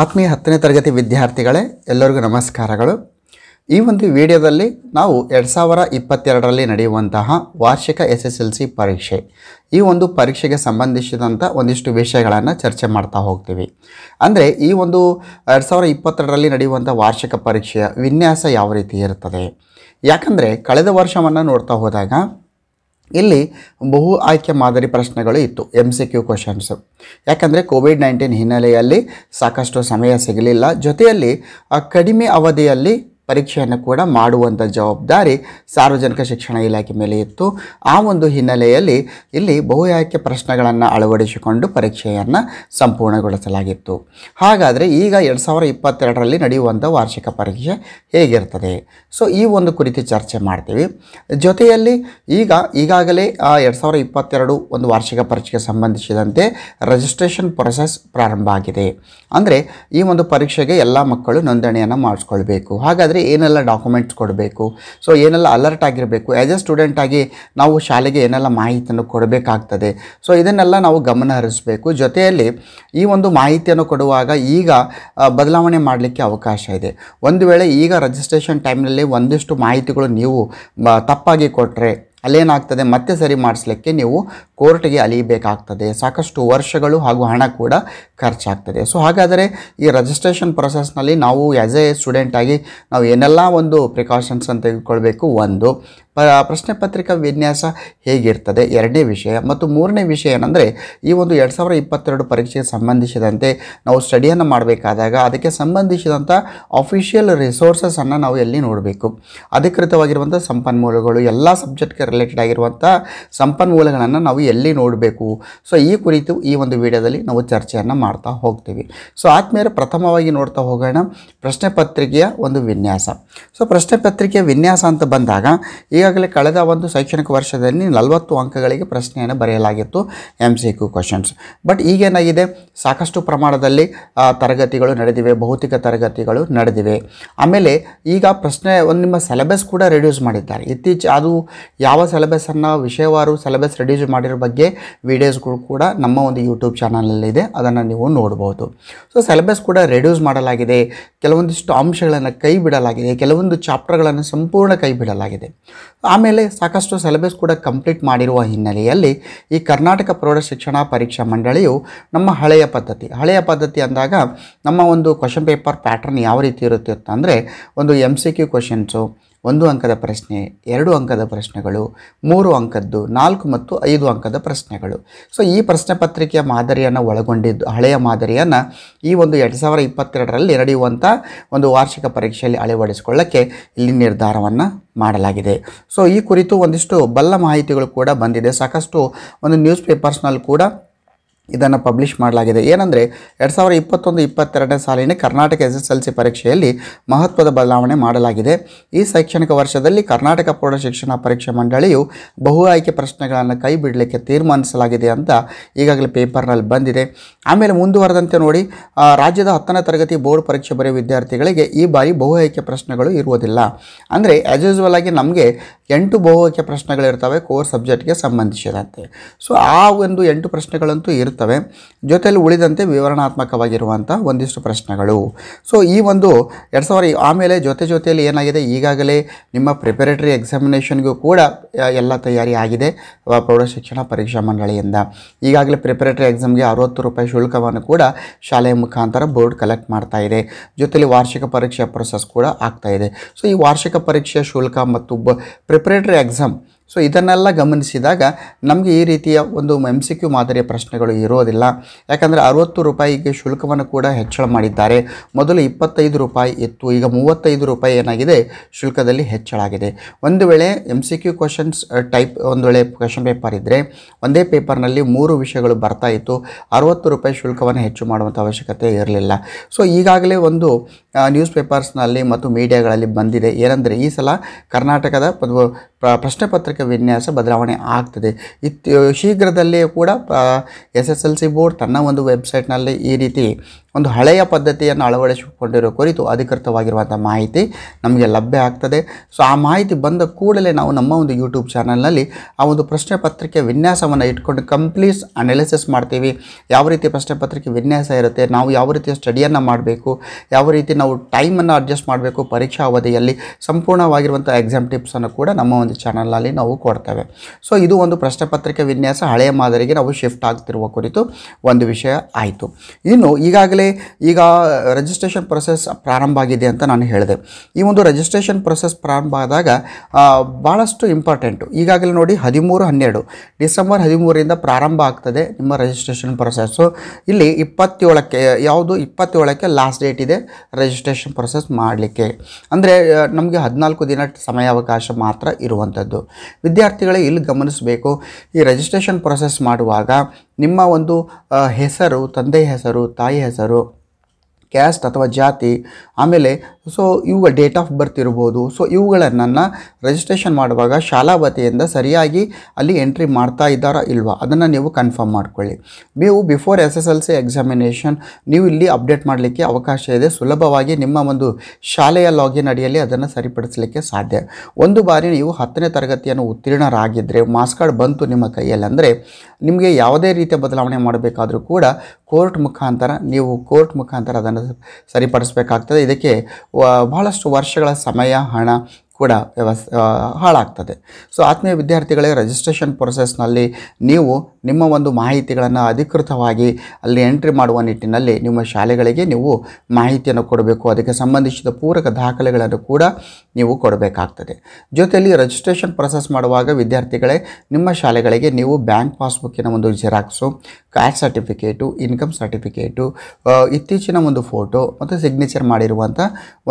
ಆತ್ಮೀಯ ಹತ್ತನೇ ತರಗತಿ ವಿದ್ಯಾರ್ಥಿಗಳೇ ಎಲ್ಲರಿಗೂ ನಮಸ್ಕಾರಗಳು ಈ ಒಂದು ವಿಡಿಯೋದಲ್ಲಿ ನಾವು ಎರಡು ಸಾವಿರ ಇಪ್ಪತ್ತೆರಡರಲ್ಲಿ ನಡೆಯುವಂತಹ ವಾರ್ಷಿಕ ಎಸ್ ಎಸ್ ಎಲ್ ಸಿ ಪರೀಕ್ಷೆ ಈ ಒಂದು ಪರೀಕ್ಷೆಗೆ ಸಂಬಂಧಿಸಿದಂಥ ಒಂದಿಷ್ಟು ವಿಷಯಗಳನ್ನು ಚರ್ಚೆ ಮಾಡ್ತಾ ಹೋಗ್ತೀವಿ ಅಂದರೆ ಈ ಒಂದು ಎರಡು ಸಾವಿರ ಇಪ್ಪತ್ತೆರಡರಲ್ಲಿ ನಡೆಯುವಂಥ ವಾರ್ಷಿಕ ಪರೀಕ್ಷೆಯ ವಿನ್ಯಾಸ ಯಾವ ರೀತಿ ಇರುತ್ತದೆ ಯಾಕಂದರೆ ಕಳೆದ ವರ್ಷವನ್ನು ನೋಡ್ತಾ ಹೋದಾಗ ಇಲ್ಲಿ ಬಹು ಆಯ್ಕೆ ಮಾದರಿ ಪ್ರಶ್ನೆಗಳು ಇತ್ತು ಎಮ್ ಸಿ ಕ್ಯೂ ಕ್ವಶನ್ಸು ಯಾಕಂದರೆ ಕೋವಿಡ್ ನೈನ್ಟೀನ್ ಹಿನ್ನೆಲೆಯಲ್ಲಿ ಸಾಕಷ್ಟು ಸಮಯ ಸಿಗಲಿಲ್ಲ ಜೊತೆಯಲ್ಲಿ ಕಡಿಮೆ ಅವಧಿಯಲ್ಲಿ ಪರೀಕ್ಷೆಯನ್ನು ಕೂಡ ಮಾಡುವಂಥ ಜವಾಬ್ದಾರಿ ಸಾರ್ವಜನಿಕ ಶಿಕ್ಷಣ ಇಲಾಖೆ ಮೇಲೆ ಇತ್ತು ಆ ಒಂದು ಹಿನ್ನೆಲೆಯಲ್ಲಿ ಇಲ್ಲಿ ಆಯ್ಕೆ ಪ್ರಶ್ನೆಗಳನ್ನು ಅಳವಡಿಸಿಕೊಂಡು ಪರೀಕ್ಷೆಯನ್ನು ಸಂಪೂರ್ಣಗೊಳಿಸಲಾಗಿತ್ತು ಹಾಗಾದರೆ ಈಗ ಎರಡು ಸಾವಿರ ಇಪ್ಪತ್ತೆರಡರಲ್ಲಿ ನಡೆಯುವಂಥ ವಾರ್ಷಿಕ ಪರೀಕ್ಷೆ ಹೇಗಿರ್ತದೆ ಸೊ ಈ ಒಂದು ಕುರಿತು ಚರ್ಚೆ ಮಾಡ್ತೀವಿ ಜೊತೆಯಲ್ಲಿ ಈಗ ಈಗಾಗಲೇ ಎರಡು ಸಾವಿರ ಇಪ್ಪತ್ತೆರಡು ಒಂದು ವಾರ್ಷಿಕ ಪರೀಕ್ಷೆಗೆ ಸಂಬಂಧಿಸಿದಂತೆ ರಿಜಿಸ್ಟ್ರೇಷನ್ ಪ್ರೊಸೆಸ್ ಪ್ರಾರಂಭ ಆಗಿದೆ ಅಂದರೆ ಈ ಒಂದು ಪರೀಕ್ಷೆಗೆ ಎಲ್ಲ ಮಕ್ಕಳು ನೋಂದಣಿಯನ್ನು ಮಾಡಿಸ್ಕೊಳ್ಬೇಕು ಹಾಗಾದರೆ ಏನೆಲ್ಲ ಡಾಕ್ಯುಮೆಂಟ್ಸ್ ಕೊಡಬೇಕು ಸೊ ಏನೆಲ್ಲ ಅಲರ್ಟ್ ಆಗಿರಬೇಕು ಆ್ಯಸ್ ಎ ಸ್ಟೂಡೆಂಟ್ ಆಗಿ ನಾವು ಶಾಲೆಗೆ ಏನೆಲ್ಲ ಮಾಹಿತಿಯನ್ನು ಕೊಡಬೇಕಾಗ್ತದೆ ಸೊ ಇದನ್ನೆಲ್ಲ ನಾವು ಗಮನ ಜೊತೆಯಲ್ಲಿ ಈ ಒಂದು ಮಾಹಿತಿಯನ್ನು ಕೊಡುವಾಗ ಈಗ ಬದಲಾವಣೆ ಮಾಡಲಿಕ್ಕೆ ಅವಕಾಶ ಇದೆ ಒಂದು ವೇಳೆ ಈಗ ರಿಜಿಸ್ಟ್ರೇಷನ್ ಟೈಮ್ನಲ್ಲಿ ಒಂದಿಷ್ಟು ಮಾಹಿತಿಗಳು ನೀವು ತಪ್ಪಾಗಿ ಕೊಟ್ಟರೆ ಅಲ್ಲೇನಾಗ್ತದೆ ಮತ್ತೆ ಸರಿ ಮಾಡಿಸ್ಲಿಕ್ಕೆ ನೀವು ಕೋರ್ಟ್ಗೆ ಅಲಿಯಬೇಕಾಗ್ತದೆ ಸಾಕಷ್ಟು ವರ್ಷಗಳು ಹಾಗೂ ಹಣ ಕೂಡ ಖರ್ಚಾಗ್ತದೆ ಸೊ ಹಾಗಾದರೆ ಈ ರಜಿಸ್ಟ್ರೇಷನ್ ಪ್ರೊಸೆಸ್ನಲ್ಲಿ ನಾವು ಆ್ಯಸ್ ಎ ಸ್ಟೂಡೆಂಟಾಗಿ ನಾವು ಏನೆಲ್ಲ ಒಂದು ಪ್ರಿಕಾಷನ್ಸನ್ನು ತೆಗೆದುಕೊಳ್ಬೇಕು ಒಂದು ಪ್ರಶ್ನೆ ಪತ್ರಿಕಾ ವಿನ್ಯಾಸ ಹೇಗಿರ್ತದೆ ಎರಡನೇ ವಿಷಯ ಮತ್ತು ಮೂರನೇ ವಿಷಯ ಏನಂದರೆ ಈ ಒಂದು ಎರಡು ಸಾವಿರದ ಇಪ್ಪತ್ತೆರಡು ಪರೀಕ್ಷೆಗೆ ಸಂಬಂಧಿಸಿದಂತೆ ನಾವು ಸ್ಟಡಿಯನ್ನು ಮಾಡಬೇಕಾದಾಗ ಅದಕ್ಕೆ ಸಂಬಂಧಿಸಿದಂಥ ಅಫಿಷಿಯಲ್ ರಿಸೋರ್ಸಸನ್ನು ನಾವು ಎಲ್ಲಿ ನೋಡಬೇಕು ಅಧಿಕೃತವಾಗಿರುವಂಥ ಸಂಪನ್ಮೂಲಗಳು ಎಲ್ಲ ಸಬ್ಜೆಕ್ಟ್ಗೆ ರಿಲೇಟೆಡ್ ಆಗಿರುವಂಥ ಸಂಪನ್ಮೂಲಗಳನ್ನು ನಾವು ಎಲ್ಲಿ ನೋಡಬೇಕು ಸೊ ಈ ಕುರಿತು ಈ ಒಂದು ವಿಡಿಯೋದಲ್ಲಿ ನಾವು ಚರ್ಚೆಯನ್ನು ಮಾಡ್ತಾ ಹೋಗ್ತೀವಿ ಸೊ ಆದ್ಮೇಲೆ ಪ್ರಥಮವಾಗಿ ನೋಡ್ತಾ ಹೋಗೋಣ ಪ್ರಶ್ನೆ ಪತ್ರಿಕೆಯ ಒಂದು ವಿನ್ಯಾಸ ಸೊ ಪ್ರಶ್ನೆ ಪತ್ರಿಕೆಯ ವಿನ್ಯಾಸ ಅಂತ ಬಂದಾಗ ಈಗ ಈಗಾಗಲೇ ಕಳೆದ ಒಂದು ಶೈಕ್ಷಣಿಕ ವರ್ಷದಲ್ಲಿ ನಲವತ್ತು ಅಂಕಗಳಿಗೆ ಪ್ರಶ್ನೆಯನ್ನು ಬರೆಯಲಾಗಿತ್ತು M C Q questions but ಈಗೇನಾಗಿದೆ ಸಾಕಷ್ಟು ಪ್ರಮಾಣದಲ್ಲಿ ತರಗತಿಗಳು ನಡೆದಿವೆ ಭೌತಿಕ ತರಗತಿಗಳು ನಡೆದಿವೆ ಆಮೇಲೆ ಈಗ ಪ್ರಶ್ನೆ ಒಂದು ನಿಮ್ಮ ಸೆಲೆಬಸ್ ಕೂಡ ರೆಡ್ಯೂಸ್ ಮಾಡಿದ್ದಾರೆ ಇತ್ತೀಚೆ ಅದು ಯಾವ ಸೆಲೆಬಸ್ಸನ್ನು ವಿಷಯವಾರು ಸೆಲೆಬಸ್ ರೆಡ್ಯೂಸ್ ಮಾಡಿರೋ ಬಗ್ಗೆ ವಿಡಿಯೋಸ್ಗಳು ಕೂಡ ನಮ್ಮ ಒಂದು ಯೂಟ್ಯೂಬ್ ಚಾನಲಲ್ಲಿದೆ ಅದನ್ನು ನೀವು ನೋಡ್ಬೋದು ಸೊ ಸೆಲೆಬಸ್ ಕೂಡ ರೆಡ್ಯೂಸ್ ಮಾಡಲಾಗಿದೆ ಕೆಲವೊಂದಿಷ್ಟು ಅಂಶಗಳನ್ನು ಕೈ ಬಿಡಲಾಗಿದೆ ಕೆಲವೊಂದು ಚಾಪ್ಟರ್ಗಳನ್ನು ಸಂಪೂರ್ಣ ಕೈ ಬಿಡಲಾಗಿದೆ ಆಮೇಲೆ ಸಾಕಷ್ಟು ಸಿಲೆಬಸ್ ಕೂಡ ಕಂಪ್ಲೀಟ್ ಮಾಡಿರುವ ಹಿನ್ನೆಲೆಯಲ್ಲಿ ಈ ಕರ್ನಾಟಕ ಪ್ರೌಢ ಶಿಕ್ಷಣ ಪರೀಕ್ಷಾ ಮಂಡಳಿಯು ನಮ್ಮ ಹಳೆಯ ಪದ್ಧತಿ ಹಳೆಯ ಪದ್ಧತಿ ಅಂದಾಗ ನಮ್ಮ ಒಂದು ಕ್ವಶನ್ ಪೇಪರ್ ಪ್ಯಾಟ್ರನ್ ಯಾವ ರೀತಿ ಇರುತ್ತೆ ಅಂತಂದರೆ ಒಂದು ಎಮ್ ಸಿ ಕ್ಯೂ ಕ್ವಶನ್ಸು ಒಂದು ಅಂಕದ ಪ್ರಶ್ನೆ ಎರಡು ಅಂಕದ ಪ್ರಶ್ನೆಗಳು ಮೂರು ಅಂಕದ್ದು ನಾಲ್ಕು ಮತ್ತು ಐದು ಅಂಕದ ಪ್ರಶ್ನೆಗಳು ಸೊ ಈ ಪ್ರಶ್ನೆ ಪತ್ರಿಕೆಯ ಮಾದರಿಯನ್ನು ಒಳಗೊಂಡಿದ್ದು ಹಳೆಯ ಮಾದರಿಯನ್ನು ಈ ಒಂದು ಎರಡು ಸಾವಿರದ ಇಪ್ಪತ್ತೆರಡರಲ್ಲಿ ನಡೆಯುವಂಥ ಒಂದು ವಾರ್ಷಿಕ ಪರೀಕ್ಷೆಯಲ್ಲಿ ಅಳವಡಿಸಿಕೊಳ್ಳಕ್ಕೆ ಇಲ್ಲಿ ನಿರ್ಧಾರವನ್ನು ಮಾಡಲಾಗಿದೆ ಸೊ ಈ ಕುರಿತು ಒಂದಿಷ್ಟು ಬಲ್ಲ ಮಾಹಿತಿಗಳು ಕೂಡ ಬಂದಿದೆ ಸಾಕಷ್ಟು ಒಂದು ನ್ಯೂಸ್ ಪೇಪರ್ಸ್ನಲ್ಲಿ ಕೂಡ ಇದನ್ನು ಪಬ್ಲಿಷ್ ಮಾಡಲಾಗಿದೆ ಏನಂದರೆ ಎರಡು ಸಾವಿರದ ಇಪ್ಪತ್ತೊಂದು ಇಪ್ಪತ್ತೆರಡನೇ ಸಾಲಿನ Karnataka S S L C ಪರೀಕ್ಷೆಯಲ್ಲಿ ಮಹತ್ವದ ಬದಲಾವಣೆ ಮಾಡಲಾಗಿದೆ ಈ ಶೈಕ್ಷಣಿಕ ವರ್ಷದಲ್ಲಿ ಕರ್ನಾಟಕ ಪ್ರೌಢಶಿಕ್ಷಣ ಪರೀಕ್ಷಾ ಮಂಡಳಿಯು ಬಹು ಆಯ್ಕೆ ಪ್ರಶ್ನೆಗಳನ್ನು ಕೈ ಬಿಡಲಿಕ್ಕೆ ತೀರ್ಮಾನಿಸಲಾಗಿದೆ ಅಂತ ಈಗಾಗಲೇ ಪೇಪರ್ನಲ್ಲಿ ಬಂದಿದೆ ಆಮೇಲೆ ಮುಂದುವರೆದಂತೆ ನೋಡಿ ರಾಜ್ಯದ ಹತ್ತನೇ ತರಗತಿ ಬೋರ್ಡ್ ಪರೀಕ್ಷೆ ಬರೆಯುವ ವಿದ್ಯಾರ್ಥಿಗಳಿಗೆ ಈ ಬಾರಿ ಬಹು ಆಯ್ಕೆ ಪ್ರಶ್ನೆಗಳು ಇರುವುದಿಲ್ಲ ಅಂದರೆ ಆ್ಯಸ್ ಯೂಸ್ವಲ್ ಆಗಿ ನಮಗೆ ಎಂಟು ಬಹು ಆಯ್ಕೆ ಪ್ರಶ್ನೆಗಳಿರ್ತವೆ ಕೋರ್ ಸಬ್ಜೆಕ್ಟ್ಗೆ ಸಂಬಂಧಿಸಿದಂತೆ ಸೊ ಆ ಒಂದು ಎಂಟು ಪ್ರಶ್ನೆಗಳಂತೂ ಇರುತ್ತೆ ಇರ್ತವೆ ಜೊತೆಯಲ್ಲಿ ಉಳಿದಂತೆ ವಿವರಣಾತ್ಮಕವಾಗಿರುವಂಥ ಒಂದಿಷ್ಟು ಪ್ರಶ್ನೆಗಳು ಸೊ ಈ ಒಂದು ಎರಡು ಸಾವಿರ ಆಮೇಲೆ ಜೊತೆ ಜೊತೆಯಲ್ಲಿ ಏನಾಗಿದೆ ಈಗಾಗಲೇ ನಿಮ್ಮ ಪ್ರಿಪರೇಟರಿ ಎಕ್ಸಾಮಿನೇಷನ್ಗೂ ಕೂಡ ಎಲ್ಲ ತಯಾರಿ ಆಗಿದೆ ಪ್ರೌಢಶಿಕ್ಷಣ ಪರೀಕ್ಷಾ ಮಂಡಳಿಯಿಂದ ಈಗಾಗಲೇ ಪ್ರಿಪರೇಟರಿ ಎಕ್ಸಾಮ್ಗೆ ಅರವತ್ತು ರೂಪಾಯಿ ಶುಲ್ಕವನ್ನು ಕೂಡ ಶಾಲೆಯ ಮುಖಾಂತರ ಬೋರ್ಡ್ ಕಲೆಕ್ಟ್ ಮಾಡ್ತಾ ಇದೆ ಜೊತೆಯಲ್ಲಿ ವಾರ್ಷಿಕ ಪರೀಕ್ಷೆ ಪ್ರೊಸೆಸ್ ಕೂಡ ಆಗ್ತಾ ಇದೆ ಸೊ ಈ ವಾರ್ಷಿಕ ಪರೀಕ್ಷೆ ಶುಲ್ಕ ಮತ್ತು ಪ್ರಿಪರೇಟರಿ ಎಕ್ಸಾಮ್ ಸೊ ಇದನ್ನೆಲ್ಲ ಗಮನಿಸಿದಾಗ ನಮಗೆ ಈ ರೀತಿಯ ಒಂದು ಎಮ್ ಸಿ ಕ್ಯೂ ಮಾದರಿಯ ಪ್ರಶ್ನೆಗಳು ಇರೋದಿಲ್ಲ ಯಾಕಂದರೆ ಅರುವತ್ತು ರೂಪಾಯಿಗೆ ಶುಲ್ಕವನ್ನು ಕೂಡ ಹೆಚ್ಚಳ ಮಾಡಿದ್ದಾರೆ ಮೊದಲು ಇಪ್ಪತ್ತೈದು ರೂಪಾಯಿ ಇತ್ತು ಈಗ ಮೂವತ್ತೈದು ರೂಪಾಯಿ ಏನಾಗಿದೆ ಶುಲ್ಕದಲ್ಲಿ ಹೆಚ್ಚಳ ಆಗಿದೆ ಒಂದು ವೇಳೆ M C Q questions type ಒಂದು ವೇಳೆ ಕ್ವಶನ್ ಪೇಪರ್ ಇದ್ದರೆ ಒಂದೇ ಪೇಪರ್ನಲ್ಲಿ ಮೂರು ವಿಷಯಗಳು ಬರ್ತಾ ಇತ್ತು ಅರುವತ್ತು ರೂಪಾಯಿ ಶುಲ್ಕವನ್ನು ಹೆಚ್ಚು ಮಾಡುವಂಥ ಅವಶ್ಯಕತೆ ಇರಲಿಲ್ಲ ಸೊ ಈಗಾಗಲೇ ಒಂದು ನ್ಯೂಸ್ ಪೇಪರ್ಸ್ನಲ್ಲಿ ಮತ್ತು ಮೀಡಿಯಾಗಳಲ್ಲಿ ಬಂದಿದೆ ಏನಂದರೆ ಈ ಸಲ ಕರ್ನಾಟಕದ ಪ್ರಶ್ನೆ ಪತ್ರಿಕೆ ವಿನ್ಯಾಸ ಬದಲಾವಣೆ ಆಗ್ತದೆ ಇತ್ತು ಶೀಘ್ರದಲ್ಲಿಯೂ ಕೂಡ S S L C board ತನ್ನ ಒಂದು ವೆಬ್ಸೈಟ್ನಲ್ಲಿ ಈ ರೀತಿ ಒಂದು ಹಳೆಯ ಪದ್ಧತಿಯನ್ನು ಅಳವಡಿಸಿಕೊಂಡಿರೋ ಕುರಿತು ಅಧಿಕೃತವಾಗಿರುವಂಥ ಮಾಹಿತಿ ನಮಗೆ ಲಭ್ಯ ಆಗ್ತದೆ ಸೊ ಆ ಮಾಹಿತಿ ಬಂದ ಕೂಡಲೇ ನಾವು ನಮ್ಮ ಒಂದು ಯೂಟ್ಯೂಬ್ ಚಾನಲ್ನಲ್ಲಿ ಆ ಒಂದು ಪ್ರಶ್ನೆ ಪತ್ರಿಕೆ ವಿನ್ಯಾಸವನ್ನು ಇಟ್ಕೊಂಡು ಕಂಪ್ಲೀಟ್ ಅನಾಲಿಸಿಸ್ ಮಾಡ್ತೀವಿ ಯಾವ ರೀತಿ ಪ್ರಶ್ನೆ ಪತ್ರಿಕೆ ವಿನ್ಯಾಸ ಇರುತ್ತೆ ನಾವು ಯಾವ ರೀತಿಯ ಸ್ಟಡಿಯನ್ನು ಮಾಡಬೇಕು ಯಾವ ರೀತಿ ನಾವು ಟೈಮನ್ನು ಅಡ್ಜಸ್ಟ್ ಮಾಡಬೇಕು ಪರೀಕ್ಷಾ ಅವಧಿಯಲ್ಲಿ ಸಂಪೂರ್ಣವಾಗಿರುವಂಥ ಎಕ್ಸಾಮ್ ಟಿಪ್ಸನ್ನು ಕೂಡ ನಮ್ಮ ಒಂದು ಚಾನಲಲ್ಲಿ ನಾವು ಕೊಡ್ತೇವೆ ಸೊ ಇದು ಒಂದು ಪ್ರಶ್ನೆ ಪತ್ರಿಕೆ ವಿನ್ಯಾಸ ಹಳೆಯ ಮಾದರಿಗೆ ನಾವು ಶಿಫ್ಟ್ ಆಗ್ತಿರುವ ಕುರಿತು ಒಂದು ವಿಷಯ ಆಯಿತು ಇನ್ನು ಈಗಾಗಲೇ ಈಗ ರಿಜಿಸ್ಟ್ರೇಷನ್ ಪ್ರೊಸೆಸ್ ಪ್ರಾರಂಭ ಆಗಿದೆ ಅಂತ ನಾನು ಹೇಳಿದೆ ಈ ಒಂದು ರಿಜಿಸ್ಟ್ರೇಷನ್ ಪ್ರೊಸೆಸ್ ಪ್ರಾರಂಭ ಆದಾಗ ಭಾಳಷ್ಟು ಇಂಪಾರ್ಟೆಂಟು ಈಗಾಗಲೇ ನೋಡಿ ಹದಿಮೂರು ಹನ್ನೆರಡು ಡಿಸೆಂಬರ್ ಹದಿಮೂರರಿಂದ ಪ್ರಾರಂಭ ಆಗ್ತದೆ ನಿಮ್ಮ ರಿಜಿಸ್ಟ್ರೇಷನ್ ಪ್ರೊಸೆಸ್ಸು ಇಲ್ಲಿ ಇಪ್ಪತ್ತೇಳಕ್ಕೆ ಯಾವುದು ಇಪ್ಪತ್ತೇಳಕ್ಕೆ ಲಾಸ್ಟ್ ಡೇಟ್ ಇದೆ ರಿಜಿಸ್ಟ್ರೇಷನ್ ಪ್ರೊಸೆಸ್ ಮಾಡಲಿಕ್ಕೆ ಅಂದರೆ ನಮಗೆ ಹದಿನಾಲ್ಕು ದಿನ ಸಮಯಾವಕಾಶ ಮಾತ್ರ ಇರುವುದು ಇರುವಂಥದ್ದು ವಿದ್ಯಾರ್ಥಿಗಳೇ ಇಲ್ಲಿ ಗಮನಿಸಬೇಕು ಈ ರಿಜಿಸ್ಟ್ರೇಷನ್ ಪ್ರೊಸೆಸ್ ಮಾಡುವಾಗ ನಿಮ್ಮ ಒಂದು ಹೆಸರು ತಂದೆ ಹೆಸರು ತಾಯಿ ಹೆಸರು ಕ್ಯಾಸ್ಟ್ ಅಥವಾ ಜಾತಿ ಆಮೇಲೆ ಸೊ ಇವು ಡೇಟ್ ಆಫ್ ಬರ್ತ್ ಇರ್ಬೋದು ಸೊ ಇವುಗಳನ್ನು ರಿಜಿಸ್ಟ್ರೇಷನ್ ಮಾಡುವಾಗ ಶಾಲಾ ವತಿಯಿಂದ ಸರಿಯಾಗಿ ಅಲ್ಲಿ ಎಂಟ್ರಿ ಮಾಡ್ತಾ ಇದ್ದಾರಾ ಇಲ್ವಾ ಅದನ್ನು ನೀವು ಕನ್ಫರ್ಮ್ ಮಾಡ್ಕೊಳ್ಳಿ ನೀವು before S S L C examination ನೀವು ಇಲ್ಲಿ ಅಪ್ಡೇಟ್ ಮಾಡಲಿಕ್ಕೆ ಅವಕಾಶ ಇದೆ ಸುಲಭವಾಗಿ ನಿಮ್ಮ ಒಂದು ಶಾಲೆಯ ಲಾಗಿನ್ ಅಡಿಯಲ್ಲಿ ಅದನ್ನು ಸರಿಪಡಿಸಲಿಕ್ಕೆ ಸಾಧ್ಯ ಒಂದು ಬಾರಿ ನೀವು ಹತ್ತನೇ ತರಗತಿಯನ್ನು ಉತ್ತೀರ್ಣರಾಗಿದ್ದರೆ ಮಾಸ್ ಕಾರ್ಡ್ ಬಂತು ನಿಮ್ಮ ಕೈಯಲ್ಲಿ ನಿಮಗೆ ಯಾವುದೇ ರೀತಿಯ ಬದಲಾವಣೆ ಮಾಡಬೇಕಾದರೂ ಕೂಡ ಕೋರ್ಟ್ ಮುಖಾಂತರ ನೀವು ಕೋರ್ಟ್ ಮುಖಾಂತರ ಅದನ್ನು ಸರಿಪಡಿಸಬೇಕಾಗ್ತದೆ ಇದಕ್ಕೆ ಬಹಳಷ್ಟು ವರ್ಷಗಳ ಸಮಯ ಹಣ ಕೂಡ ವ್ಯವಸ್ಥೆ ಹಾಳಾಗ್ತದೆ ಸೊ ಆತ್ಮೀಯ ವಿದ್ಯಾರ್ಥಿಗಳಿಗೆ ರಿಜಿಸ್ಟ್ರೇಷನ್ ಪ್ರೊಸೆಸ್ನಲ್ಲಿ ನೀವು ನಿಮ್ಮ ಒಂದು ಮಾಹಿತಿಗಳನ್ನು ಅಧಿಕೃತವಾಗಿ ಅಲ್ಲಿ ಎಂಟ್ರಿ ಮಾಡುವ ನಿಟ್ಟಿನಲ್ಲಿ ನಿಮ್ಮ ಶಾಲೆಗಳಿಗೆ ನೀವು ಮಾಹಿತಿಯನ್ನು ಕೊಡಬೇಕು ಅದಕ್ಕೆ ಸಂಬಂಧಿಸಿದ ಪೂರಕ ದಾಖಲೆಗಳನ್ನು ಕೂಡ ನೀವು ಕೊಡಬೇಕಾಗ್ತದೆ ಜೊತೆಯಲ್ಲಿ ರಿಜಿಸ್ಟ್ರೇಷನ್ ಪ್ರೊಸೆಸ್ ಮಾಡುವಾಗ ವಿದ್ಯಾರ್ಥಿಗಳೇ ನಿಮ್ಮ ಶಾಲೆಗಳಿಗೆ ನೀವು ಬ್ಯಾಂಕ್ ಪಾಸ್ಬುಕ್ಕಿನ ಒಂದು xerox caste certificate income certificate ಇತ್ತೀಚಿನ ಒಂದು ಫೋಟೋ ಮತ್ತು ಸಿಗ್ನೇಚರ್ ಮಾಡಿರುವಂಥ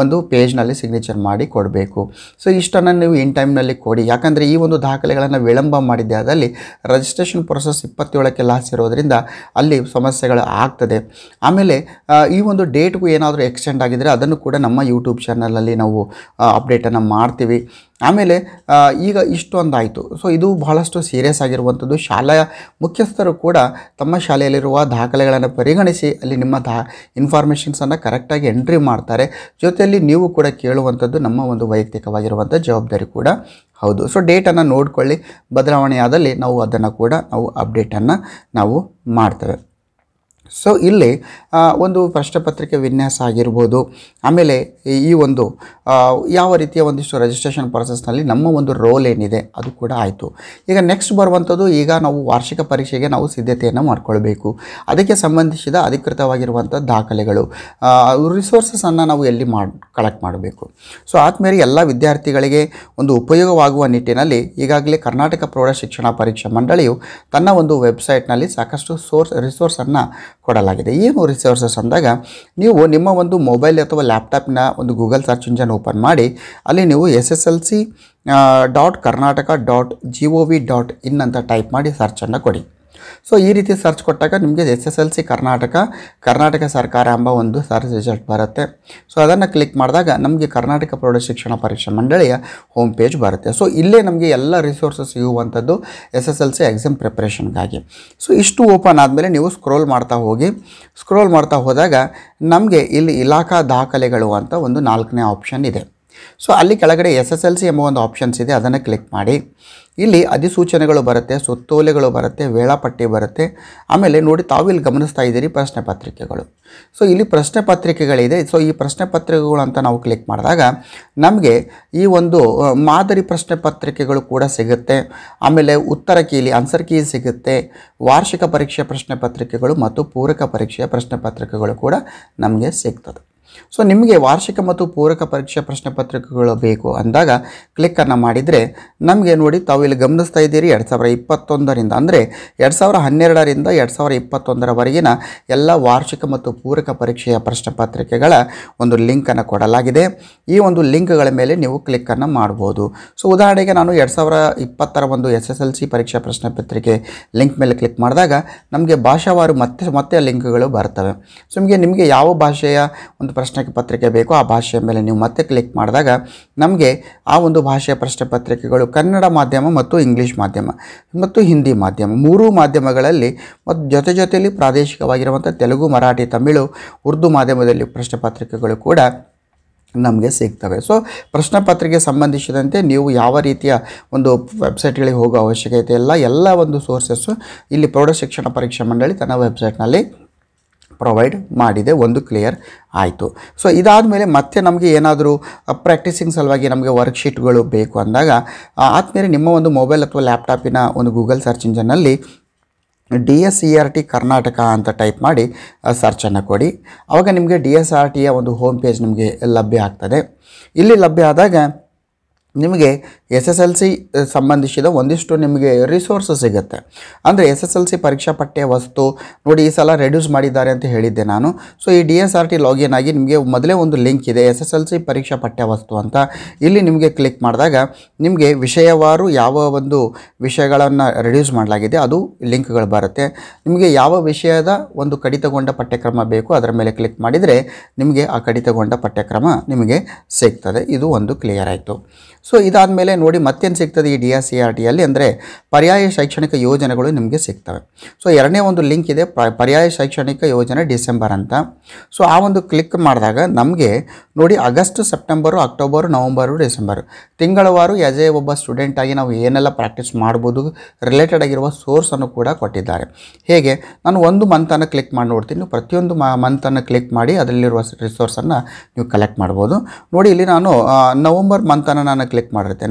ಒಂದು ಪೇಜ್ನಲ್ಲಿ ಸಿಗ್ನೇಚರ್ ಮಾಡಿ ಕೊಡಬೇಕು ಸೊ ಇಷ್ಟನ್ನು ನೀವು ಇನ್ ಟೈಮ್ನಲ್ಲಿ ಕೊಡಿ ಯಾಕಂದರೆ ಈ ಒಂದು ದಾಖಲೆಗಳನ್ನು ವಿಳಂಬ ಮಾಡಿದ್ದೆ ಅದರಲ್ಲಿ ರಿಜಿಸ್ಟ್ರೇಷನ್ ಪ್ರೊಸೆಸ್ ಇಪ್ಪತ್ತೇಳಕ್ಕೆ ಲಾಸ್ ಇರೋದರಿಂದ ಅಲ್ಲಿ ಸಮಸ್ಯೆಗಳು ಆಗ್ತದೆ ಆಮೇಲೆ ಈ ಒಂದು ಡೇಟ್ಗೂ ಏನಾದರೂ ಎಕ್ಸ್ಟೆಂಡ್ ಆಗಿದ್ದರೆ ಅದನ್ನು ಕೂಡ ನಮ್ಮ ಯೂಟ್ಯೂಬ್ ಚಾನಲಲ್ಲಿ ನಾವು ಅಪ್ಡೇಟನ್ನು ಮಾಡ್ತೀವಿ ಆಮೇಲೆ ಈಗ ಇಷ್ಟೊಂದಾಯಿತು ಸೊ ಇದು ಬಹಳಷ್ಟು ಸೀರಿಯಸ್ ಆಗಿರುವಂಥದ್ದು ಶಾಲೆಯ ಮುಖ್ಯಸ್ಥರು ಕೂಡ ತಮ್ಮ ಶಾಲೆಯಲ್ಲಿರುವ ದಾಖಲೆಗಳನ್ನು ಪರಿಗಣಿಸಿ ಅಲ್ಲಿ ನಿಮ್ಮ ದಾ ಇನ್ಫಾರ್ಮೇಷನ್ಸನ್ನು ಕರೆಕ್ಟಾಗಿ ಎಂಟ್ರಿ ಮಾಡ್ತಾರೆ ಜೊತೆಯಲ್ಲಿ ನೀವು ಕೂಡ ಕೇಳುವಂಥದ್ದು ನಮ್ಮ ಒಂದು ವೈಯಕ್ತಿಕವಾಗಿರುವಂಥ ಜವಾಬ್ದಾರಿ ಕೂಡ ಹೌದು ಸೊ ಡೇಟನ್ನು ನೋಡಿಕೊಳ್ಳಿ ಬದಲಾವಣೆಯಾದಲ್ಲಿ ನಾವು ಅದನ್ನು ಕೂಡ ನಾವು ಅಪ್ಡೇಟನ್ನು ನಾವು ಮಾಡ್ತೇವೆ ಸೊ ಇಲ್ಲಿ ಒಂದು ಪ್ರಶ್ನೆಪತ್ರಿಕೆ ವಿನ್ಯಾಸ ಆಗಿರ್ಬೋದು ಆಮೇಲೆ ಈ ಒಂದು ಯಾವ ರೀತಿಯ ಒಂದಿಷ್ಟು ರಿಜಿಸ್ಟ್ರೇಷನ್ ಪ್ರೊಸೆಸ್ನಲ್ಲಿ ನಮ್ಮ ಒಂದು ರೋಲ್ ಏನಿದೆ ಅದು ಕೂಡ ಆಯಿತು ಈಗ ನೆಕ್ಸ್ಟ್ ಬರುವಂಥದ್ದು ಈಗ ನಾವು ವಾರ್ಷಿಕ ಪರೀಕ್ಷೆಗೆ ನಾವು ಸಿದ್ಧತೆಯನ್ನು ಮಾಡಿಕೊಳ್ಬೇಕು ಅದಕ್ಕೆ ಸಂಬಂಧಿಸಿದ ಅಧಿಕೃತವಾಗಿರುವಂಥ ದಾಖಲೆಗಳು ರಿಸೋರ್ಸಸನ್ನು ನಾವು ಎಲ್ಲಿ ಮಾಡಿ ಕಲೆಕ್ಟ್ ಮಾಡಬೇಕು ಸೊ ಆದಮೇಲೆ ಎಲ್ಲ ವಿದ್ಯಾರ್ಥಿಗಳಿಗೆ ಒಂದು ಉಪಯೋಗವಾಗುವ ನಿಟ್ಟಿನಲ್ಲಿ ಈಗಾಗಲೇ ಕರ್ನಾಟಕ ಪ್ರೌಢ ಶಿಕ್ಷಣ ಪರೀಕ್ಷಾ ಮಂಡಳಿಯು ತನ್ನ ಒಂದು ವೆಬ್ಸೈಟ್ನಲ್ಲಿ ಸಾಕಷ್ಟು ಸೋರ್ಸ್ ರಿಸೋರ್ಸನ್ನು ಕೊಡಲಾಗಿದೆ ಏನು ರಿಸೋರ್ಸಸ್ ಅಂದಾಗ ನೀವು ನಿಮ್ಮ ಒಂದು ಮೊಬೈಲ್ ಅಥವಾ ಲ್ಯಾಪ್ಟಾಪ್ನ ಒಂದು ಗೂಗಲ್ ಸರ್ಚ್ ಇಂಜನ್ ಓಪನ್ ಮಾಡಿ ಅಲ್ಲಿ ನೀವು S S L C dot Karnataka dot G O V dot in ಅಂತ ಟೈಪ್ ಮಾಡಿ ಸರ್ಚನ್ನು ಕೊಡಿ ಸೊ ಈ ರೀತಿ ಸರ್ಚ್ ಕೊಟ್ಟಾಗ ನಿಮಗೆ S S L C Karnataka Karnataka ಸರ್ಕಾರ ಎಂಬ ಒಂದು ಸರ್ಚ್ ರಿಸಲ್ಟ್ ಬರುತ್ತೆ ಸೊ ಅದನ್ನು ಕ್ಲಿಕ್ ಮಾಡಿದಾಗ ನಮಗೆ ಕರ್ನಾಟಕ ಪ್ರೌಢ ಶಿಕ್ಷಣ ಪರೀಕ್ಷಾ ಮಂಡಳಿಯ ಹೋಮ್ ಪೇಜ್ ಬರುತ್ತೆ ಸೊ ಇಲ್ಲೇ ನಮಗೆ ಎಲ್ಲ ರಿಸೋರ್ಸಸ್ ಇರುವಂಥದ್ದು S S L C exam ಪ್ರಿಪ್ರೇಷನ್ಗಾಗಿ ಸೊ ಇಷ್ಟು ಓಪನ್ ಆದಮೇಲೆ ನೀವು ಸ್ಕ್ರೋಲ್ ಮಾಡ್ತಾ ಹೋಗಿ ಸ್ಕ್ರೋಲ್ ಮಾಡ್ತಾ ಹೋದಾಗ ನಮಗೆ ಇಲ್ಲಿ ಇಲಾಖಾ ದಾಖಲೆಗಳು ಅಂತ ಒಂದು ನಾಲ್ಕನೇ ಆಪ್ಷನ್ ಇದೆ ಸೊ ಅಲ್ಲಿ ಕೆಳಗಡೆ ಎಸ್ ಎಸ್ ಎಲ್ ಸಿ ಎಂಬ ಒಂದು ಆಪ್ಷನ್ಸ್ ಇದೆ ಅದನ್ನು ಕ್ಲಿಕ್ ಮಾಡಿ ಇಲ್ಲಿ ಅಧಿಸೂಚನೆಗಳು ಬರುತ್ತೆ ಸುತ್ತೋಲೆಗಳು ಬರುತ್ತೆ ವೇಳಾಪಟ್ಟಿ ಬರುತ್ತೆ ಆಮೇಲೆ ನೋಡಿ ತಾವಿಲ್ಲಿ ಗಮನಿಸ್ತಾ ಇದ್ದೀರಿ ಪ್ರಶ್ನೆ ಪತ್ರಿಕೆಗಳು ಸೊ ಇಲ್ಲಿ ಪ್ರಶ್ನೆ ಪತ್ರಿಕೆಗಳಿದೆ ಸೊ ಈ ಪ್ರಶ್ನೆ ಪತ್ರಿಕೆಗಳು ಅಂತ ನಾವು ಕ್ಲಿಕ್ ಮಾಡಿದಾಗ ನಮಗೆ ಈ ಒಂದು ಮಾದರಿ ಪ್ರಶ್ನೆ ಪತ್ರಿಕೆಗಳು ಕೂಡ ಸಿಗುತ್ತೆ ಆಮೇಲೆ ಉತ್ತರ ಕೀಲಿ ಆನ್ಸರ್ ಕೀ ಸಿಗುತ್ತೆ ವಾರ್ಷಿಕ ಪರೀಕ್ಷೆ ಪ್ರಶ್ನೆ ಪತ್ರಿಕೆಗಳು ಮತ್ತು ಪೂರಕ ಪರೀಕ್ಷೆಯ ಪ್ರಶ್ನೆ ಪತ್ರಿಕೆಗಳು ಕೂಡ ನಮಗೆ ಸಿಗ್ತದೆ ಸೊ ನಿಮಗೆ ವಾರ್ಷಿಕ ಮತ್ತು ಪೂರಕ ಪರೀಕ್ಷಾ ಪ್ರಶ್ನೆ ಪತ್ರಿಕೆಗಳು ಬೇಕು ಅಂದಾಗ ಕ್ಲಿಕ್ಕನ್ನು ಮಾಡಿದರೆ ನಮಗೆ ನೋಡಿ ತಾವು ಇಲ್ಲಿ ಗಮನಿಸ್ತಾ ಇದ್ದೀರಿ ಎರಡು ಸಾವಿರ ಇಪ್ಪತ್ತೊಂದರಿಂದ ಅಂದರೆ ಎರಡು ಸಾವಿರ ಹನ್ನೆರಡರಿಂದ ಎರಡು ಸಾವಿರ ಇಪ್ಪತ್ತೊಂದರವರೆಗಿನ ಎಲ್ಲ ವಾರ್ಷಿಕ ಮತ್ತು ಪೂರಕ ಪರೀಕ್ಷೆಯ ಪ್ರಶ್ನೆ ಪತ್ರಿಕೆಗಳ ಒಂದು ಲಿಂಕನ್ನು ಕೊಡಲಾಗಿದೆ ಈ ಒಂದು ಲಿಂಕ್ಗಳ ಮೇಲೆ ನೀವು ಕ್ಲಿಕ್ಕನ್ನು ಮಾಡ್ಬೋದು ಸೊ ಉದಾಹರಣೆಗೆ ನಾನು ಎರಡು ಸಾವಿರ ಇಪ್ಪತ್ತರ ಒಂದು ಎಸ್ ಎಸ್ ಎಲ್ ಸಿ ಪರೀಕ್ಷಾ ಪ್ರಶ್ನೆ ಪತ್ರಿಕೆ ಲಿಂಕ್ ಮೇಲೆ ಕ್ಲಿಕ್ ಮಾಡಿದಾಗ ನಮಗೆ ಭಾಷಾವಾರು ಮತ್ತೆ ಮತ್ತೆ ಲಿಂಕ್ಗಳು ಬರ್ತವೆ ಸೊ ನಿಮಗೆ ನಿಮಗೆ ಯಾವ ಭಾಷೆಯ ಒಂದು ಪ್ರಶ್ನೆ ಪ್ರಶ್ನೆ ಪತ್ರಿಕೆ ಬೇಕು ಆ ಭಾಷೆಯ ಮೇಲೆ ನೀವು ಮತ್ತೆ ಕ್ಲಿಕ್ ಮಾಡಿದಾಗ ನಮಗೆ ಆ ಒಂದು ಭಾಷೆಯ ಪ್ರಶ್ನೆ ಪತ್ರಿಕೆಗಳು ಕನ್ನಡ ಮಾಧ್ಯಮ ಮತ್ತು ಇಂಗ್ಲೀಷ್ ಮಾಧ್ಯಮ ಮತ್ತು ಹಿಂದಿ ಮಾಧ್ಯಮ ಮೂರೂ ಮಾಧ್ಯಮಗಳಲ್ಲಿ ಮತ್ತು ಜೊತೆ ಜೊತೆಯಲ್ಲಿ ಪ್ರಾದೇಶಿಕವಾಗಿರುವಂಥ ತೆಲುಗು ಮರಾಠಿ ತಮಿಳು ಉರ್ದು ಮಾಧ್ಯಮದಲ್ಲಿ ಪ್ರಶ್ನೆ ಪತ್ರಿಕೆಗಳು ಕೂಡ ನಮಗೆ ಸಿಗ್ತವೆ ಸೊ ಪ್ರಶ್ನೆ ಪತ್ರಿಕೆ ಸಂಬಂಧಿಸಿದಂತೆ ನೀವು ಯಾವ ರೀತಿಯ ಒಂದು ವೆಬ್ಸೈಟ್ಗಳಿಗೆ ಹೋಗೋ ಅವಶ್ಯಕತೆ ಇಲ್ಲ ಎಲ್ಲ ಒಂದು ಸೋರ್ಸಸ್ಸು ಇಲ್ಲಿ ಪ್ರೌಢಶಿಕ್ಷಣ ಪರೀಕ್ಷಾ ಮಂಡಳಿ ತನ್ನ ವೆಬ್ಸೈಟ್ನಲ್ಲಿ ಪ್ರೊವೈಡ್ ಮಾಡಿದೆ ಒಂದು ಕ್ಲಿಯರ್ ಆಯಿತು ಸೊ ಇದಾದ ಮೇಲೆ ಮತ್ತೆ ನಮಗೆ ಏನಾದರೂ ಪ್ರಾಕ್ಟೀಸಿಂಗ್ ಸಲುವಾಗಿ ನಮಗೆ ವರ್ಕ್ಶೀಟ್ಗಳು ಬೇಕು ಅಂದಾಗ ಆದಮೇಲೆ ನಿಮ್ಮ ಒಂದು ಮೊಬೈಲ್ ಅಥವಾ ಲ್ಯಾಪ್ಟಾಪಿನ ಒಂದು ಗೂಗಲ್ ಸರ್ಚ್ ಇಂಜನ್ನಲ್ಲಿ D S E R T Karnataka ಅಂತ ಟೈಪ್ ಮಾಡಿ ಸರ್ಚನ್ನು ಕೊಡಿ ಆವಾಗ ನಿಮಗೆ ಡಿ ಎಸ್ ಆರ್ e ಟಿಯ ಒಂದು ಹೋಮ್ ಪೇಜ್ ನಿಮಗೆ ಲಭ್ಯ ಆಗ್ತದೆ ಇಲ್ಲಿ ಲಭ್ಯ ಆದಾಗ ನಿಮಗೆ ಎಸ್ ಎಸ್ ಎಲ್ ಸಿ ಸಂಬಂಧಿಸಿದ ಒಂದಿಷ್ಟು ನಿಮಗೆ ರಿಸೋರ್ಸ್ ಸಿಗುತ್ತೆ ಅಂದರೆ ಎಸ್ ಎಸ್ ಎಲ್ ಸಿ ಪರೀಕ್ಷಾ ಪಠ್ಯ ವಸ್ತು ನೋಡಿ ಈ ಸಲ ರೆಡ್ಯೂಸ್ ಮಾಡಿದ್ದಾರೆ ಅಂತ ಹೇಳಿದ್ದೆ ನಾನು ಸೊ ಈ D S R T login ಆಗಿ ನಿಮಗೆ ಮೊದಲೇ ಒಂದು ಲಿಂಕ್ ಇದೆ ಎಸ್ ಎಸ್ ಎಲ್ ಸಿ ಪರೀಕ್ಷಾ ಪಠ್ಯ ವಸ್ತು ಅಂತ ಇಲ್ಲಿ ನಿಮಗೆ ಕ್ಲಿಕ್ ಮಾಡಿದಾಗ ನಿಮಗೆ ವಿಷಯವಾರು ಯಾವ ಒಂದು ವಿಷಯಗಳನ್ನು ರೆಡ್ಯೂಸ್ ಮಾಡಲಾಗಿದೆ ಅದು ಲಿಂಕ್ಗಳು ಬರುತ್ತೆ ನಿಮಗೆ ಯಾವ ವಿಷಯದ ಒಂದು ಕಡಿತಗೊಂಡ ಪಠ್ಯಕ್ರಮ ಬೇಕು ಅದರ ಮೇಲೆ ಕ್ಲಿಕ್ ಮಾಡಿದರೆ ನಿಮಗೆ ಆ ಕಡಿತಗೊಂಡ ಪಠ್ಯಕ್ರಮ ನಿಮಗೆ ಸಿಗ್ತದೆ ಇದು ಒಂದು ಕ್ಲಿಯರ್ ಆಯಿತು ಸೊ ಇದಾದ ಮೇಲೆ ನೋಡಿ ಮತ್ತೇನು ಸಿಗ್ತದೆ ಈ ಡಿ ಆರ್ ಸಿ ಆರ್ ಅಲ್ಲಿ ಅಂದರೆ ಪರ್ಯಾಯ ಶೈಕ್ಷಣಿಕ ಯೋಜನೆಗಳು ನಿಮಗೆ ಸಿಗ್ತವೆ ಸೊ ಎರಡನೇ ಒಂದು ಲಿಂಕ್ ಇದೆ ಪರ್ಯಾಯ ಶೈಕ್ಷಣಿಕ ಯೋಜನೆ ಡಿಸೆಂಬರ್ ಅಂತ ಸೊ ಆ ಒಂದು ಕ್ಲಿಕ್ ಮಾಡಿದಾಗ ನಮಗೆ ನೋಡಿ August September October November December ತಿಂಗಳವಾರು ಎಜೆ ಎ ಒಬ್ಬ ಸ್ಟೂಡೆಂಟಾಗಿ ನಾವು ಏನೆಲ್ಲ ಪ್ರಾಕ್ಟೀಸ್ ಮಾಡ್ಬೋದು ರಿಲೇಟೆಡ್ ಆಗಿರುವ ಸೋರ್ಸನ್ನು ಕೂಡ ಕೊಟ್ಟಿದ್ದಾರೆ ಹೇಗೆ ನಾನು ಒಂದು ಮಂತನ್ನು ಕ್ಲಿಕ್ ಮಾಡಿ ನೋಡ್ತೀನಿ ನೀವು ಪ್ರತಿಯೊಂದು ಮಂತನ್ನು ಕ್ಲಿಕ್ ಮಾಡಿ ಅದರಲ್ಲಿರುವ ರಿಸೋರ್ಸನ್ನು ನೀವು ಕಲೆಕ್ಟ್ ಮಾಡ್ಬೋದು ನೋಡಿ ಇಲ್ಲಿ ನಾನು ನವಂಬರ್ ಮಂತನ್ನು ನಾನು ಕ್ಲಿಕ್ क्ली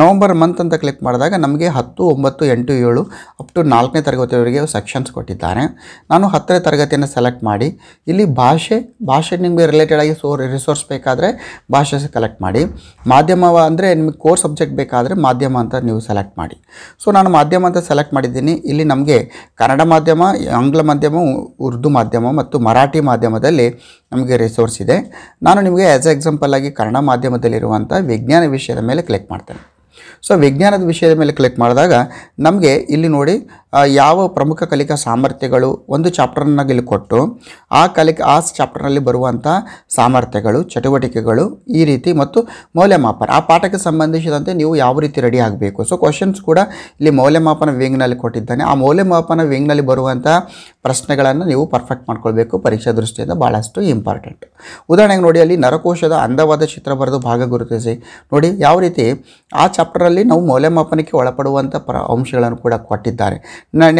ನವಂಬರ್ ಮಂತ್ ಅಂತ ಕ್ಲಿಕ್ ಮಾಡಿದಾಗ ನಮಗೆ ಹತ್ತು ಒಂಬತ್ತು ಎಂಟು ಏಳು ಅಪ್ ಟು ನಾಲ್ಕನೇ ತರಗತಿಯವರಿಗೆ ಸೆಕ್ಷನ್ಸ್ ಕೊಟ್ಟಿದ್ದಾರೆ ನಾನು ಹತ್ತನೇ ತರಗತಿಯನ್ನು ಸೆಲೆಕ್ಟ್ ಮಾಡಿ ಇಲ್ಲಿ ಭಾಷೆ ಭಾಷೆ ನಿಮಗೆ ರಿಲೇಟೆಡ್ ಆಗಿ ಸೋ ರಿಸೋರ್ಸ್ ಬೇಕಾದರೆ ಭಾಷೆ ಸೆಲೆಕ್ಟ್ ಮಾಡಿ ಮಾಧ್ಯಮ ಅಂದರೆ ನಿಮಗೆ ಕೋರ್ ಸಬ್ಜೆಕ್ಟ್ ಬೇಕಾದರೆ ಮಾಧ್ಯಮ ಅಂತ ನೀವು ಸೆಲೆಕ್ಟ್ ಮಾಡಿ ಸೊ ನಾನು ಮಾಧ್ಯಮ ಅಂತ ಸೆಲೆಕ್ಟ್ ಮಾಡಿದ್ದೀನಿ ಇಲ್ಲಿ ನಮಗೆ ಕನ್ನಡ ಮಾಧ್ಯಮ ಆಂಗ್ಲ ಮಾಧ್ಯಮ ಉರ್ದು ಮಾಧ್ಯಮ ಮತ್ತು ಮರಾಠಿ ಮಾಧ್ಯಮದಲ್ಲಿ ನಮಗೆ ರಿಸೋರ್ಸ್ ಇದೆ ನಾನು ನಿಮಗೆ ಆ್ಯಸ್ ಎಕ್ಸಾಂಪಲ್ ಆಗಿ ಕನ್ನಡ ಮಾಧ್ಯಮದಲ್ಲಿರುವಂಥ ವಿಜ್ಞಾನ ವಿಷಯದ ಮೇಲೆ ಕ್ಲಿಕ್ ಮಾಡ್ತೇನೆ ಸೊ ವಿಜ್ಞಾನದ ವಿಷಯದ ಮೇಲೆ ಕ್ಲಿಕ್ ಮಾಡಿದಾಗ ನಮಗೆ ಇಲ್ಲಿ ನೋಡಿ ಯಾವ ಪ್ರಮುಖ ಕಲಿಕಾ ಸಾಮರ್ಥ್ಯಗಳು ಒಂದು ಚಾಪ್ಟರ್ನಾಗ ಇಲ್ಲಿ ಕೊಟ್ಟು ಆ ಕಲಿಕೆ ಆ ಚಾಪ್ಟರ್ನಲ್ಲಿ ಬರುವಂಥ ಸಾಮರ್ಥ್ಯಗಳು ಚಟುವಟಿಕೆಗಳು ಈ ರೀತಿ ಮತ್ತು ಮೌಲ್ಯಮಾಪನ ಆ ಪಾಠಕ್ಕೆ ಸಂಬಂಧಿಸಿದಂತೆ ನೀವು ಯಾವ ರೀತಿ ರೆಡಿ ಆಗಬೇಕು ಸೊ ಕ್ವಶನ್ಸ್ ಕೂಡ ಇಲ್ಲಿ ಮೌಲ್ಯಮಾಪನ ವಿಂಗ್ನಲ್ಲಿ ಕೊಟ್ಟಿದ್ದಾನೆ ಆ ಮೌಲ್ಯಮಾಪನ ವಿಂಗ್ನಲ್ಲಿ ಬರುವಂಥ ಪ್ರಶ್ನೆಗಳನ್ನು ನೀವು ಪರ್ಫೆಕ್ಟ್ ಮಾಡ್ಕೊಳ್ಬೇಕು ಪರೀಕ್ಷಾ ದೃಷ್ಟಿಯಿಂದ ಭಾಳಷ್ಟು ಇಂಪಾರ್ಟೆಂಟ್ ಉದಾಹರಣೆಗೆ ನೋಡಿ ಅಲ್ಲಿ ನರಕೋಶದ ಅಂದವಾದ ಚಿತ್ರ ಬರೆದು ಭಾಗ ಗುರುತಿಸಿ ನೋಡಿ ಯಾವ ರೀತಿ ಆ ಚಾಪ್ಟರಲ್ಲಿ ನಾವು ಮೌಲ್ಯಮಾಪನಕ್ಕೆ ಒಳಪಡುವಂಥ ಅಂಶಗಳನ್ನು ಕೂಡ ಕೊಟ್ಟಿದ್ದಾರೆ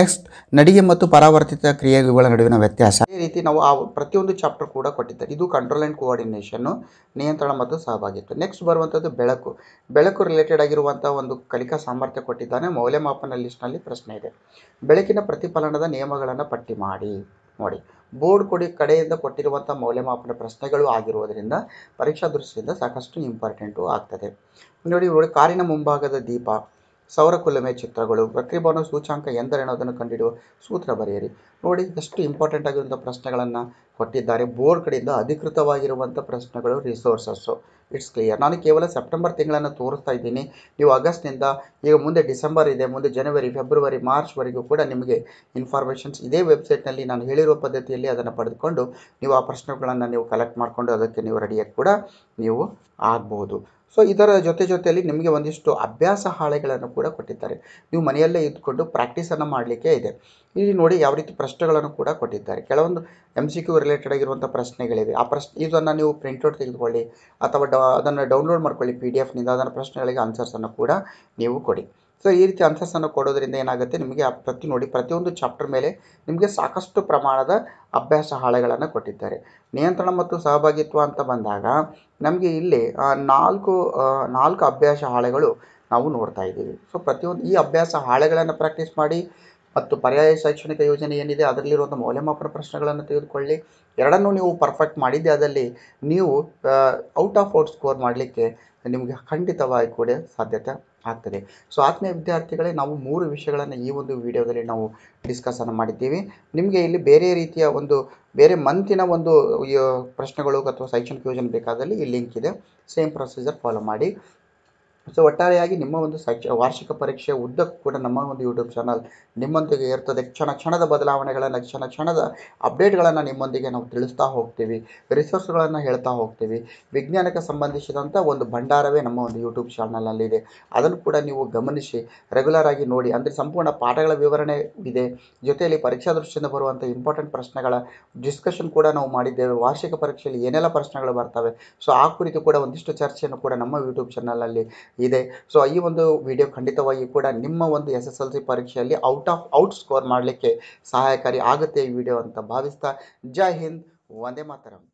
ನೆಕ್ಸ್ಟ್ ನಡಿಗೆ ಮತ್ತು ಪರಾವರ್ತಿತ ಕ್ರಿಯೆಗಳ ನಡುವಿನ ವ್ಯತ್ಯಾಸ ಈ ರೀತಿ ನಾವು ಆ ಪ್ರತಿಯೊಂದು ಚಾಪ್ಟರ್ ಕೂಡ ಕೊಟ್ಟಿದ್ದಾರೆ ಇದು ಕಂಟ್ರೋಲ್ ಆ್ಯಂಡ್ ಕೋಆರ್ಡಿನೇಷನ್ನು ನಿಯಂತ್ರಣ ಮತ್ತು ಸಹಭಾಗಿತ್ವ ನೆಕ್ಸ್ಟ್ ಬರುವಂಥದ್ದು ಬೆಳಕು ಬೆಳಕು ರಿಲೇಟೆಡ್ ಆಗಿರುವಂಥ ಒಂದು ಕಲಿಕಾ ಸಾಮರ್ಥ್ಯ ಕೊಟ್ಟಿದ್ದಾನೆ ಮೌಲ್ಯಮಾಪನ ಲಿಸ್ಟ್ನಲ್ಲಿ ಪ್ರಶ್ನೆ ಇದೆ ಬೆಳಕಿನ ಪ್ರತಿಫಲನದ ನಿಯಮಗಳನ್ನು ಪಟ್ಟಿ ಮಾಡಿ ನೋಡಿ ಬೋರ್ಡ್ ಕೊಡಿ ಕಡೆಯಿಂದ ಕೊಟ್ಟಿರುವಂಥ ಮೌಲ್ಯಮಾಪನ ಪ್ರಶ್ನೆಗಳು ಆಗಿರುವುದರಿಂದ ಪರೀಕ್ಷಾ ದೃಷ್ಟಿಯಿಂದ ಸಾಕಷ್ಟು ಇಂಪಾರ್ಟೆಂಟು ಆಗ್ತದೆ ನೋಡಿ ಇವಳು ಕಾರಿನ ಮುಂಭಾಗದ ದೀಪ ಕುಲುಮೆ ಚಿತ್ರಗಳು ವಕ್ರೀಭವನ ಸೂಚ್ಯಂಕ ಎಂದರೇನು ಕಂಡುಹಿಡಿಯುವ ಸೂತ್ರ ಬರೆಯಿರಿ ನೋಡಿ ಎಷ್ಟು ಇಂಪಾರ್ಟೆಂಟ್ ಆಗಿರುವಂಥ ಪ್ರಶ್ನೆಗಳನ್ನು ಕೊಟ್ಟಿದ್ದಾರೆ ಬೋರ್ಡ್ ಕಡೆಯಿಂದ ಅಧಿಕೃತವಾಗಿರುವಂಥ ಪ್ರಶ್ನೆಗಳು ರಿಸೋರ್ಸಸ್ಸು ಇಟ್ಸ್ ಕ್ಲಿಯರ್ ನಾನು ಕೇವಲ ಸೆಪ್ಟೆಂಬರ್ ತಿಂಗಳನ್ನು ತೋರಿಸ್ತಾ ಇದ್ದೀನಿ ನೀವು ಆಗಸ್ಟ್ನಿಂದ ಈಗ ಮುಂದೆ ಡಿಸೆಂಬರ್ ಇದೆ ಮುಂದೆ ಜನವರಿ ಫೆಬ್ರವರಿ ಮಾರ್ಚ್ವರೆಗೂ ಕೂಡ ನಿಮಗೆ ಇನ್ಫಾರ್ಮೇಷನ್ಸ್ ಇದೇ ವೆಬ್ಸೈಟ್ನಲ್ಲಿ ನಾನು ಹೇಳಿರುವ ಪದ್ಧತಿಯಲ್ಲಿ ಅದನ್ನು ಪಡೆದುಕೊಂಡು ನೀವು ಆ ಪ್ರಶ್ನೆಗಳನ್ನು ನೀವು ಕಲೆಕ್ಟ್ ಮಾಡಿಕೊಂಡು ಅದಕ್ಕೆ ನೀವು ರೆಡಿಯಾಗಿ ಕೂಡ ನೀವು ಆಗ್ಬೋದು ಸೊ ಇದರ ಜೊತೆ ಜೊತೆಯಲ್ಲಿ ನಿಮಗೆ ಒಂದಿಷ್ಟು ಅಭ್ಯಾಸ ಹಾಳೆಗಳನ್ನು ಕೂಡ ಕೊಟ್ಟಿದ್ದಾರೆ ನೀವು ಮನೆಯಲ್ಲೇ ಇದ್ದುಕೊಂಡು ಪ್ರಾಕ್ಟೀಸನ್ನು ಮಾಡಲಿಕ್ಕೆ ಇದೆ ಇಲ್ಲಿ ನೋಡಿ ಯಾವ ರೀತಿ ಪ್ರಶ್ನೆಗಳನ್ನು ಕೂಡ ಕೊಟ್ಟಿದ್ದಾರೆ ಕೆಲವೊಂದು ಎಮ್ ಸಿ ಕ್ಯೂ ರಿಲೇಟೆಡ್ ಆಗಿರುವಂಥ ಪ್ರಶ್ನೆಗಳಿವೆ ಆ ಪ್ರಶ್ನೆ ಇದನ್ನು ನೀವು ಪ್ರಿಂಟ್ಔಟ್ ತೆಗೆದುಕೊಳ್ಳಿ ಅಥವಾ ಡ ಅದನ್ನು ಡೌನ್ಲೋಡ್ ಮಾಡ್ಕೊಳ್ಳಿ ಪಿ ಡಿ ಎಫ್ನಿಂದ ಅದನ್ನು ಪ್ರಶ್ನೆಗಳಿಗೆ ಆನ್ಸರ್ಸನ್ನು ಕೂಡ ನೀವು ಕೊಡಿ ಸೊ ಈ ರೀತಿ ಅಂತಸ್ತನ್ನು ಕೊಡೋದ್ರಿಂದ ಏನಾಗುತ್ತೆ ನಿಮಗೆ ಆ ಪ್ರತಿ ನೋಡಿ ಪ್ರತಿಯೊಂದು ಚಾಪ್ಟರ್ ಮೇಲೆ ನಿಮಗೆ ಸಾಕಷ್ಟು ಪ್ರಮಾಣದ ಅಭ್ಯಾಸ ಹಾಳೆಗಳನ್ನು ಕೊಟ್ಟಿದ್ದಾರೆ ನಿಯಂತ್ರಣ ಮತ್ತು ಸಹಭಾಗಿತ್ವ ಅಂತ ಬಂದಾಗ ನಮಗೆ ಇಲ್ಲಿ ನಾಲ್ಕು ನಾಲ್ಕು ಅಭ್ಯಾಸ ಹಾಳೆಗಳು ನಾವು ನೋಡ್ತಾ ಇದ್ದೀವಿ ಸೊ ಪ್ರತಿಯೊಂದು ಈ ಅಭ್ಯಾಸ ಹಾಳೆಗಳನ್ನು ಪ್ರಾಕ್ಟೀಸ್ ಮಾಡಿ ಮತ್ತು ಪರ್ಯಾಯ ಶೈಕ್ಷಣಿಕ ಯೋಜನೆ ಏನಿದೆ ಅದರಲ್ಲಿರುವಂಥ ಮೌಲ್ಯಮಾಪನ ಪ್ರಶ್ನೆಗಳನ್ನು ತೆಗೆದುಕೊಳ್ಳಿ ಎರಡನ್ನೂ ನೀವು ಪರ್ಫೆಕ್ಟ್ ಮಾಡಿದ್ದೆ ಅದರಲ್ಲಿ ನೀವು ಔಟ್ ಆಫ್ ಔಟ್ ಸ್ಕೋರ್ ಮಾಡಲಿಕ್ಕೆ ನಿಮಗೆ ಖಂಡಿತವಾಗಿ ಕೂಡ ಸಾಧ್ಯತೆ ಆಗ್ತದೆ ಸೊ ಆತ್ಮೀಯ ವಿದ್ಯಾರ್ಥಿಗಳೇ ನಾವು ಮೂರು ವಿಷಯಗಳನ್ನು ಈ ಒಂದು ವಿಡಿಯೋದಲ್ಲಿ ನಾವು ಡಿಸ್ಕಸನ್ನು ಮಾಡಿದ್ದೀವಿ ನಿಮಗೆ ಇಲ್ಲಿ ಬೇರೆ ರೀತಿಯ ಒಂದು ಬೇರೆ ಮಂತಿನ ಒಂದು ಪ್ರಶ್ನೆಗಳು ಅಥವಾ ಶೈಕ್ಷಣಿಕ ಯೋಜನೆ ಬೇಕಾದಲ್ಲಿ ಈ ಲಿಂಕ್ ಇದೆ ಸೇಮ್ ಪ್ರೊಸೀಜರ್ ಫಾಲೋ ಮಾಡಿ ಸೊ ಒಟ್ಟಾರೆಯಾಗಿ ನಿಮ್ಮ ಒಂದು ಶೈಕ್ಷ ವಾರ್ಷಿಕ ಪರೀಕ್ಷೆ ಉದ್ದಕ್ಕೂ ಕೂಡ ನಮ್ಮ ಒಂದು ಯೂಟ್ಯೂಬ್ ಚಾನಲ್ ನಿಮ್ಮೊಂದಿಗೆ ಇರ್ತದೆ ಕ್ಷಣ ಕ್ಷಣದ ಬದಲಾವಣೆಗಳನ್ನು ಕ್ಷಣ ಕ್ಷಣದ ಅಪ್ಡೇಟ್ಗಳನ್ನು ನಿಮ್ಮೊಂದಿಗೆ ನಾವು ತಿಳಿಸ್ತಾ ಹೋಗ್ತೀವಿ ರಿಸೋರ್ಸ್ಗಳನ್ನು ಹೇಳ್ತಾ ಹೋಗ್ತೀವಿ ವಿಜ್ಞಾನಕ್ಕೆ ಸಂಬಂಧಿಸಿದಂಥ ಒಂದು ಭಂಡಾರವೇ ನಮ್ಮ ಒಂದು ಯೂಟ್ಯೂಬ್ ಚಾನಲಲ್ಲಿದೆ ಅದನ್ನು ಕೂಡ ನೀವು ಗಮನಿಸಿ ರೆಗ್ಯುಲರ್ ಆಗಿ ನೋಡಿ ಅಂದರೆ ಸಂಪೂರ್ಣ ಪಾಠಗಳ ವಿವರಣೆ ಇದೆ ಜೊತೆಯಲ್ಲಿ ಪರೀಕ್ಷಾ ದೃಷ್ಟಿಯಿಂದ ಬರುವಂಥ ಇಂಪಾರ್ಟೆಂಟ್ ಪ್ರಶ್ನೆಗಳ ಡಿಸ್ಕಷನ್ ಕೂಡ ನಾವು ಮಾಡಿದ್ದೇವೆ ವಾರ್ಷಿಕ ಪರೀಕ್ಷೆಯಲ್ಲಿ ಏನೆಲ್ಲ ಪ್ರಶ್ನೆಗಳು ಬರ್ತವೆ ಸೊ ಆ ಕುರಿತು ಕೂಡ ಒಂದಿಷ್ಟು ಚರ್ಚೆಯನ್ನು ಕೂಡ ನಮ್ಮ ಯೂಟ್ಯೂಬ್ ಚಾನಲಲ್ಲಿ ಇದೆ ಸೊ ಈ ಒಂದು ವಿಡಿಯೋ ಖಂಡಿತವಾಗಿಯೂ ಕೂಡ ನಿಮ್ಮ ಒಂದು ಎಸ್ ಎಸ್ ಎಲ್ ಸಿ ಪರೀಕ್ಷೆಯಲ್ಲಿ ಔಟ್ ಆಫ್ ಔಟ್ ಸ್ಕೋರ್ ಮಾಡಲಿಕ್ಕೆ ಸಹಾಯಕಾರಿ ಆಗುತ್ತೆ ಈ ವಿಡಿಯೋ ಅಂತ ಭಾವಿಸ್ತಾ ಜೈ ಹಿಂದ್ ವಂದೇ ಮಾತರಂ